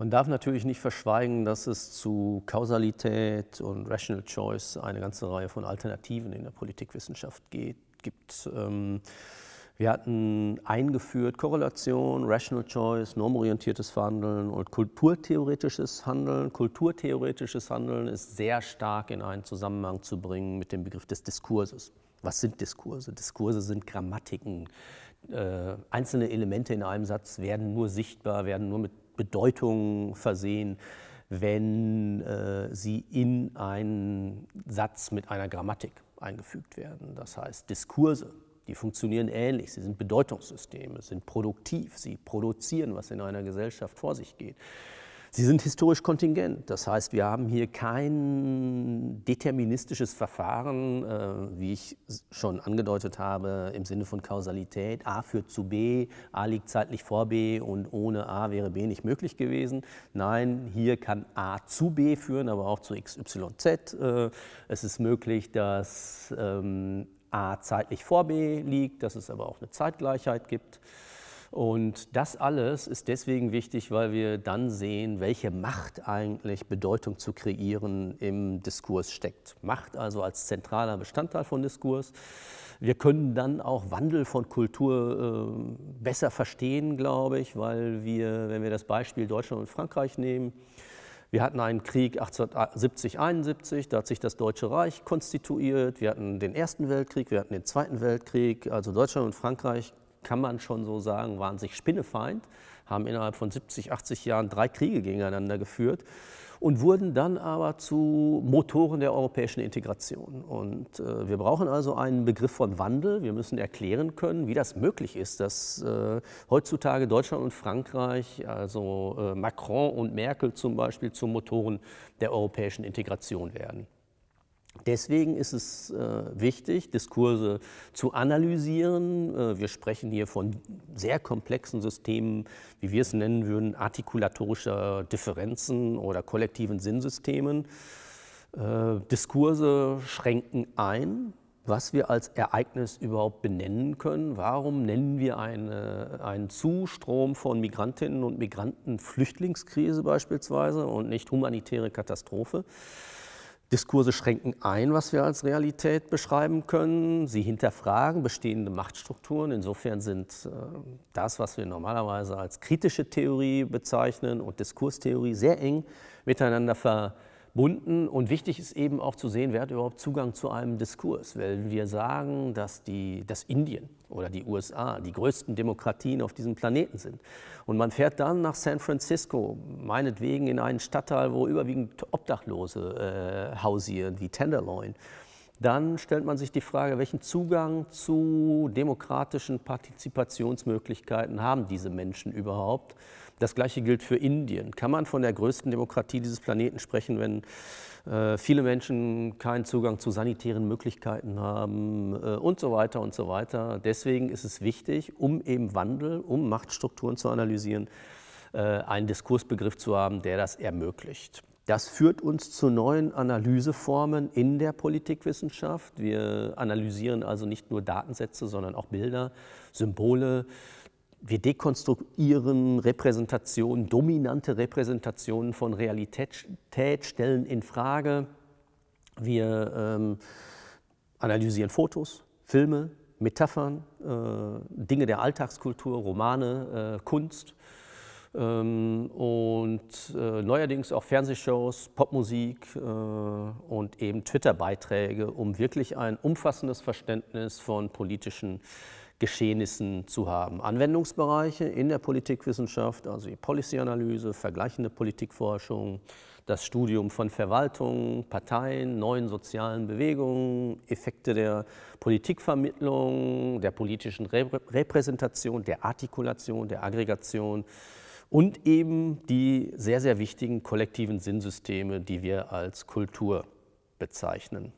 Man darf natürlich nicht verschweigen, dass es zu Kausalität und Rational Choice eine ganze Reihe von Alternativen in der Politikwissenschaft geht, gibt. Ähm, wir hatten eingeführt Korrelation, Rational Choice, normorientiertes Verhandeln und kulturtheoretisches Handeln. Kulturtheoretisches Handeln ist sehr stark in einen Zusammenhang zu bringen mit dem Begriff des Diskurses. Was sind Diskurse? Diskurse sind Grammatiken. Äh, einzelne Elemente in einem Satz werden nur sichtbar, werden nur mit Bedeutung versehen, wenn äh, sie in einen Satz mit einer Grammatik eingefügt werden. Das heißt, Diskurse, die funktionieren ähnlich, sie sind Bedeutungssysteme, sind produktiv, sie produzieren, was in einer Gesellschaft vor sich geht. Sie sind historisch kontingent. Das heißt, wir haben hier kein deterministisches Verfahren, äh, wie ich schon angedeutet habe, im Sinne von Kausalität. A führt zu B, A liegt zeitlich vor B und ohne A wäre B nicht möglich gewesen. Nein, hier kann A zu B führen, aber auch zu XYZ. Äh, es ist möglich, dass ähm, A zeitlich vor B liegt, dass es aber auch eine Zeitgleichheit gibt. Und das alles ist deswegen wichtig, weil wir dann sehen, welche Macht eigentlich Bedeutung zu kreieren im Diskurs steckt. Macht also als zentraler Bestandteil von Diskurs. Wir können dann auch Wandel von Kultur äh, besser verstehen, glaube ich, weil wir, wenn wir das Beispiel Deutschland und Frankreich nehmen, wir hatten einen Krieg 1870-71, da hat sich das Deutsche Reich konstituiert. Wir hatten den Ersten Weltkrieg, wir hatten den Zweiten Weltkrieg. Also Deutschland und Frankreich kann man schon so sagen, waren sich spinnefeind, haben innerhalb von 70, 80 Jahren drei Kriege gegeneinander geführt und wurden dann aber zu Motoren der europäischen Integration. Und äh, wir brauchen also einen Begriff von Wandel. Wir müssen erklären können, wie das möglich ist, dass äh, heutzutage Deutschland und Frankreich, also äh, Macron und Merkel zum Beispiel, zu Motoren der europäischen Integration werden. Deswegen ist es äh, wichtig, Diskurse zu analysieren. Äh, wir sprechen hier von sehr komplexen Systemen, wie wir es nennen würden, artikulatorischer Differenzen oder kollektiven Sinnsystemen. Äh, Diskurse schränken ein, was wir als Ereignis überhaupt benennen können. Warum nennen wir eine, einen Zustrom von Migrantinnen und Migranten Flüchtlingskrise beispielsweise und nicht humanitäre Katastrophe? Diskurse schränken ein, was wir als Realität beschreiben können. Sie hinterfragen bestehende Machtstrukturen. Insofern sind äh, das, was wir normalerweise als kritische Theorie bezeichnen und Diskurstheorie, sehr eng miteinander verbunden bunten. Und wichtig ist eben auch zu sehen, wer hat überhaupt Zugang zu einem Diskurs. Wenn wir sagen, dass, die, dass Indien oder die USA die größten Demokratien auf diesem Planeten sind und man fährt dann nach San Francisco, meinetwegen in einen Stadtteil, wo überwiegend Obdachlose äh, hausieren, wie Tenderloin, dann stellt man sich die Frage, welchen Zugang zu demokratischen Partizipationsmöglichkeiten haben diese Menschen überhaupt? Das Gleiche gilt für Indien. Kann man von der größten Demokratie dieses Planeten sprechen, wenn äh, viele Menschen keinen Zugang zu sanitären Möglichkeiten haben äh, und so weiter und so weiter? Deswegen ist es wichtig, um eben Wandel, um Machtstrukturen zu analysieren, äh, einen Diskursbegriff zu haben, der das ermöglicht. Das führt uns zu neuen Analyseformen in der Politikwissenschaft. Wir analysieren also nicht nur Datensätze, sondern auch Bilder, Symbole. Wir dekonstruieren Repräsentationen, dominante Repräsentationen von Realität, stellen in Frage. Wir ähm, analysieren Fotos, Filme, Metaphern, äh, Dinge der Alltagskultur, Romane, äh, Kunst. Ähm, und äh, neuerdings auch Fernsehshows, Popmusik äh, und eben Twitter-Beiträge, um wirklich ein umfassendes Verständnis von politischen Geschehnissen zu haben. Anwendungsbereiche in der Politikwissenschaft, also die Policy-Analyse, vergleichende Politikforschung, das Studium von Verwaltung, Parteien, neuen sozialen Bewegungen, Effekte der Politikvermittlung, der politischen Repräsentation, der Artikulation, der Aggregation und eben die sehr, sehr wichtigen kollektiven Sinnsysteme, die wir als Kultur bezeichnen.